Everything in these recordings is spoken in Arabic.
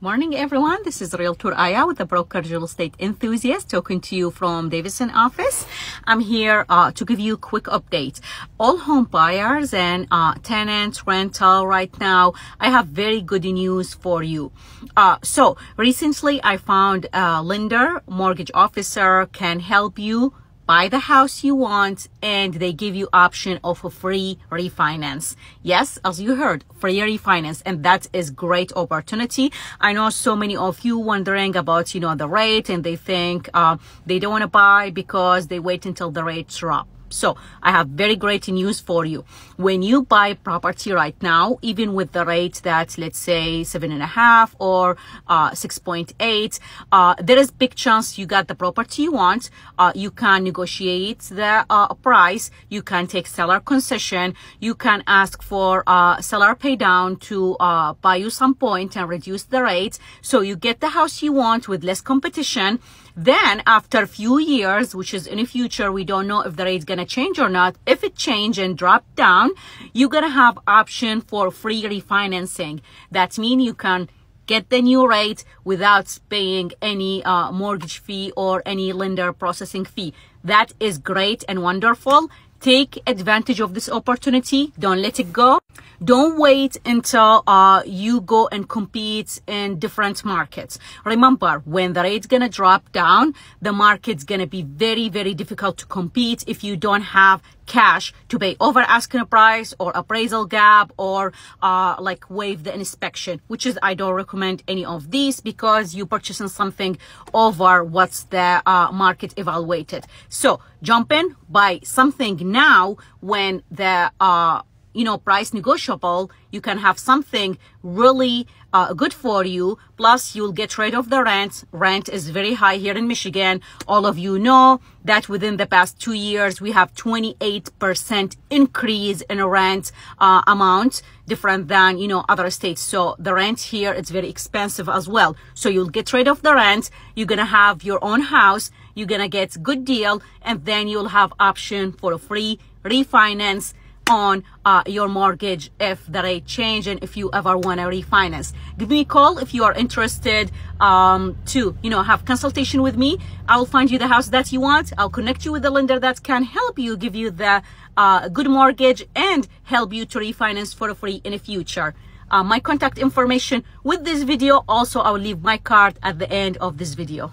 Morning everyone, this is Realtor Aya with the Broker Real Estate Enthusiast talking to you from Davidson office. I'm here uh, to give you a quick update. All home buyers and uh, tenants, rental right now, I have very good news for you. Uh, so recently I found a lender, mortgage officer can help you buy the house you want and they give you option of a free refinance yes as you heard free refinance and that is great opportunity i know so many of you wondering about you know the rate and they think uh, they don't want to buy because they wait until the rate drop so I have very great news for you. When you buy property right now, even with the rate that let's say seven and a half or uh, 6.8, uh, there is big chance you got the property you want. Uh, you can negotiate the uh, price. You can take seller concession. You can ask for uh, seller pay down to uh, buy you some point and reduce the rate. So you get the house you want with less competition. Then after a few years, which is in the future, we don't know if the rate's gonna change or not. If it change and drop down, you're gonna have option for free refinancing. That means you can get the new rate without paying any uh, mortgage fee or any lender processing fee. That is great and wonderful. Take advantage of this opportunity. Don't let it go. Don't wait until uh, you go and compete in different markets. Remember, when the rate's gonna drop down, the market's gonna be very, very difficult to compete if you don't have cash to pay over asking price or appraisal gap or uh, like waive the inspection, which is I don't recommend any of these because you're purchasing something over what's the uh, market evaluated. So jump in, buy something now when the uh, you know price negotiable you can have something really uh, good for you plus you'll get rid of the rent rent is very high here in michigan all of you know that within the past two years we have 28 percent increase in rent uh, amount different than you know other states so the rent here it's very expensive as well so you'll get rid of the rent you're gonna have your own house you're gonna get good deal and then you'll have option for a free refinance on uh, your mortgage if the rate change and if you ever want to refinance. Give me a call if you are interested um, to, you know, have consultation with me. I'll find you the house that you want. I'll connect you with the lender that can help you, give you the uh, good mortgage and help you to refinance for free in the future. Uh, my contact information with this video. Also, I'll leave my card at the end of this video.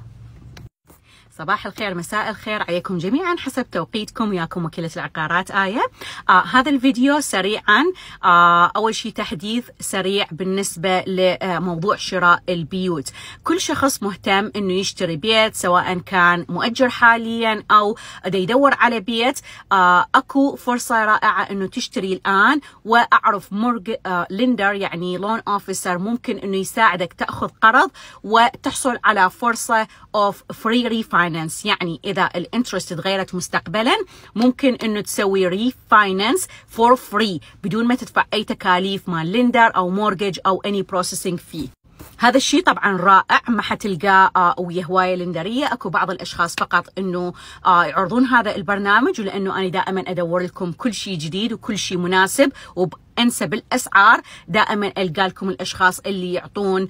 صباح الخير مساء الخير عليكم جميعا حسب توقيتكم وياكم وكيلة العقارات آية آه هذا الفيديو سريعا آه أول شيء تحديث سريع بالنسبة لموضوع شراء البيوت كل شخص مهتم أنه يشتري بيت سواء كان مؤجر حاليا أو يدور على بيت آه أكو فرصة رائعة أنه تشتري الآن وأعرف مورج آه لندر يعني لون أوفيسر ممكن أنه يساعدك تأخذ قرض وتحصل على فرصة of free refinance ريفاينانس يعني اذا الانترست تغيرت مستقبلا ممكن انه تسوي ريفاينانس فور فري بدون ما تدفع اي تكاليف مال لندر او مورجج او اني بروسيسنج فيه هذا الشيء طبعا رائع ما حتلقاه آه، ويا هوايه لندريه اكو بعض الاشخاص فقط انه آه، يعرضون هذا البرنامج ولانه انا دائما ادور لكم كل شيء جديد وكل شيء مناسب وب انسب الاسعار دائما القى لكم الاشخاص اللي يعطون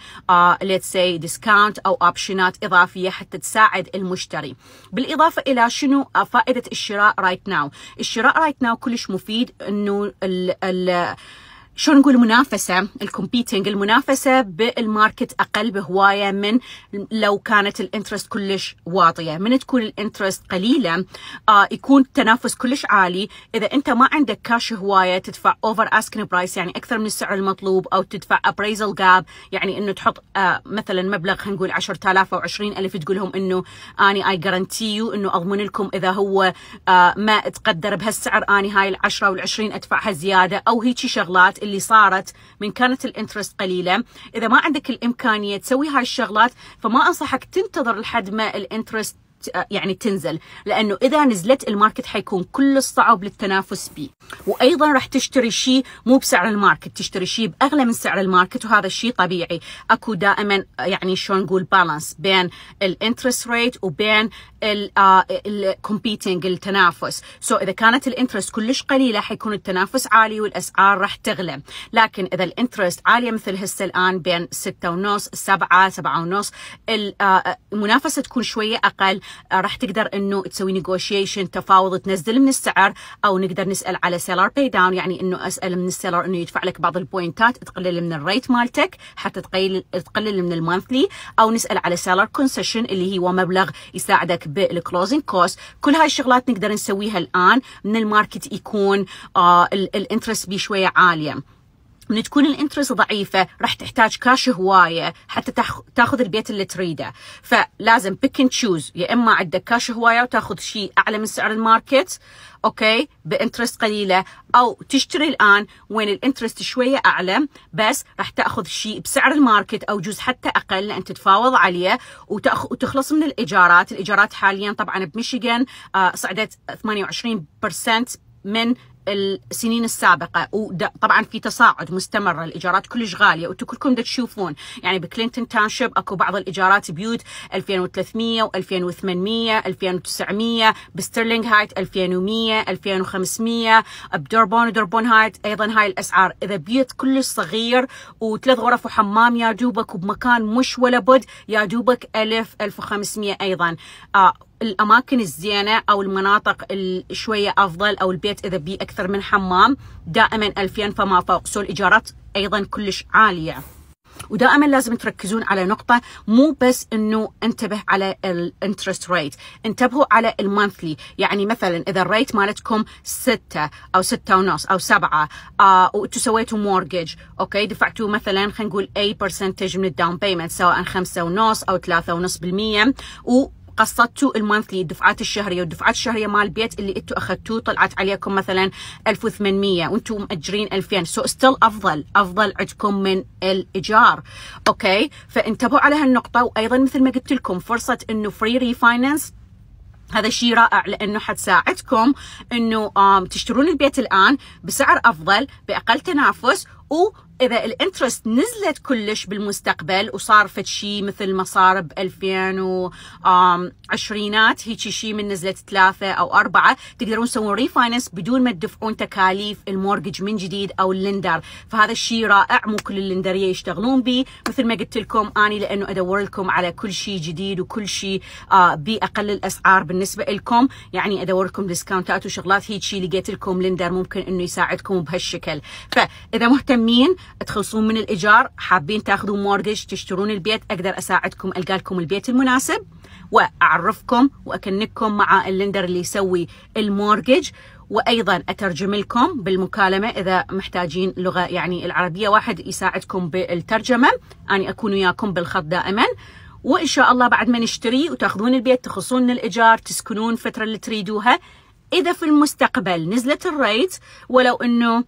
ليتس سي ديسكاونت او اوبشنات اضافيه حتى تساعد المشتري بالاضافه الى شنو آه، فائده الشراء رايت right ناو الشراء رايت right ناو كلش مفيد انه ال ال شو نقول منافسة الكومبيتنج المنافسة بالماركت أقل بهواية من لو كانت الانترست كلش واطية من تكون الانترست قليلة آه يكون التنافس كلش عالي إذا أنت ما عندك كاش هواية تدفع أوفر أسكن برايس يعني أكثر من السعر المطلوب أو تدفع أبريزل جاب يعني أنه تحط آه مثلا مبلغ خلينا نقول 10000 أو 20000 تقول لهم أنه أني أي جارنتي أنه أضمن لكم إذا هو آه ما تقدر بهالسعر أني هاي ال 10 وال 20 أدفعها زيادة أو هيجي شغلات اللي صارت من كانت الانترست قليله اذا ما عندك الامكانيه تسوي هاي الشغلات فما انصحك تنتظر لحد ما الانترست آه، يعني تنزل لانه اذا نزلت الماركت حيكون كل الصعب للتنافس به وايضا راح تشتري شيء مو بسعر الماركت تشتري شيء باغلى من سعر الماركت وهذا الشيء طبيعي اكو دائما آه، يعني شلون نقول بالانس بين الانترست ريت وبين الكومبيتنج آه، التنافس سو so اذا كانت الانترست كلش قليله حيكون التنافس عالي والاسعار راح تغلى لكن اذا الانترست عاليه مثل هسه الان بين 6 ونص 7 7 ونص المنافسه آه، آه، تكون شويه اقل راح تقدر انه تسوي نيغوشيشن تفاوض تنزل من السعر او نقدر نسال على سيلر باي داون يعني انه اسال من السيلر انه يدفع لك بعض البوينتات تقلل من الريت مالتك حتى تقلل تقلل من المانثلي او نسال على سيلر كونسيشن اللي هو مبلغ يساعدك بالكلوزنج كوست كل هاي الشغلات نقدر نسويها الان من الماركت يكون آه، الانترست بي شويه عاليه من تكون الانترست ضعيفه راح تحتاج كاش هوايه حتى تاخذ البيت اللي تريده فلازم بيك اند تشوز يا اما عندك كاش هوايه وتاخذ شيء اعلى من سعر الماركت اوكي بانترست قليله او تشتري الان وين الانترست شويه اعلى بس راح تاخذ شيء بسعر الماركت او جوز حتى اقل لان تتفاوض عليه وتأخ... وتخلص من الايجارات الايجارات حاليا طبعا بميشيغان آه، صعدت 28% من السنين السابقه وطبعا في تصاعد مستمر الايجارات كلش غاليه وانتم كلكم تشوفون يعني بكلينتون تاونشيب اكو بعض الايجارات بيوت 2300 و2800 2900 بسترلينغ هايت 2100 2500 بدربون ودربون هايت ايضا هاي الاسعار اذا بيت كلش صغير وثلاث غرف وحمام يا دوبك وبمكان مش ولا بد يا دوبك 1000 1500 ايضا آه الاماكن الزينه او المناطق شويه افضل او البيت اذا بي اكثر من حمام دائما 2000 فما فوق سو الايجارات ايضا كلش عاليه ودائما لازم تركزون على نقطة مو بس انه انتبه على الانترست ريت انتبهوا على المانثلي يعني مثلا اذا الريت مالتكم ستة او ستة ونص او سبعة آه وانتم سويتوا مورجج اوكي دفعتوا مثلا خلينا نقول اي برسنتج من الداون بيمنت سواء خمسة ونص او ثلاثة ونص بالمية و قسطتوا المونثلي الدفعات الشهريه والدفعات الشهريه مال البيت اللي انتم اخذتوه طلعت عليكم مثلا 1800 وانتم ماجرين 2000 سو so ستيل افضل افضل عندكم من الايجار اوكي فانتبهوا على هالنقطه وايضا مثل ما قلت لكم فرصه انه فري ريفاينانس هذا شيء رائع لانه حتساعدكم انه تشترون البيت الان بسعر افضل باقل تنافس و اذا الانترست نزلت كلش بالمستقبل وصار فد شيء مثل ما صار ب 2020 هيك شيء من نزلت ثلاثه او اربعه تقدرون تسوون ريفاينانس بدون ما تدفعون تكاليف المورجج من جديد او اللندر فهذا الشيء رائع مو كل اللندريه يشتغلون به مثل ما قلت لكم اني لانه ادور لكم على كل شيء جديد وكل شيء آه، باقل الاسعار بالنسبه لكم يعني ادور لكم ديسكاونتات وشغلات هيك شيء لقيت لكم لندر ممكن انه يساعدكم بهالشكل فاذا مهتمين تخلصون من الايجار حابين تاخذون مورجج تشترون البيت اقدر اساعدكم القى لكم البيت المناسب واعرفكم واكنكم مع اللندر اللي يسوي المورجج وايضا اترجم لكم بالمكالمه اذا محتاجين لغه يعني العربيه واحد يساعدكم بالترجمه اني اكون وياكم بالخط دائما وان شاء الله بعد ما نشتري وتاخذون البيت تخلصون من الايجار تسكنون الفتره اللي تريدوها اذا في المستقبل نزلت الريت ولو انه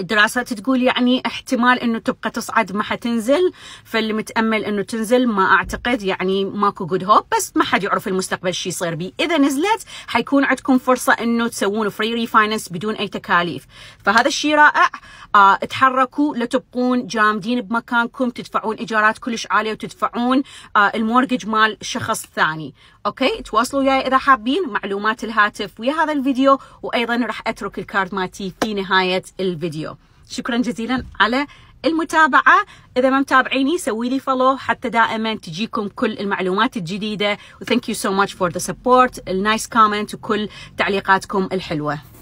الدراسات تقول يعني احتمال انه تبقى تصعد ما حتنزل فاللي متامل انه تنزل ما اعتقد يعني ماكو جود هوب بس ما حد يعرف المستقبل شو يصير بي اذا نزلت حيكون عندكم فرصه انه تسوون فري ريفاينانس بدون اي تكاليف فهذا الشيء رائع آه اتحركوا لا تبقون جامدين بمكانكم تدفعون ايجارات كلش عاليه وتدفعون آه المورجج مال شخص ثاني اوكي تواصلوا وياي اذا حابين معلومات الهاتف ويا هذا الفيديو وايضا راح اترك الكارد مالتي في نهايه الفيديو الفيديو شكرا جزيلا على المتابعة إذا ما متابعيني سوي لي فولو حتى دائما تجيكم كل المعلومات الجديدة وثانك يو سو ماتش فور ذا سبورت nice comment وكل تعليقاتكم الحلوة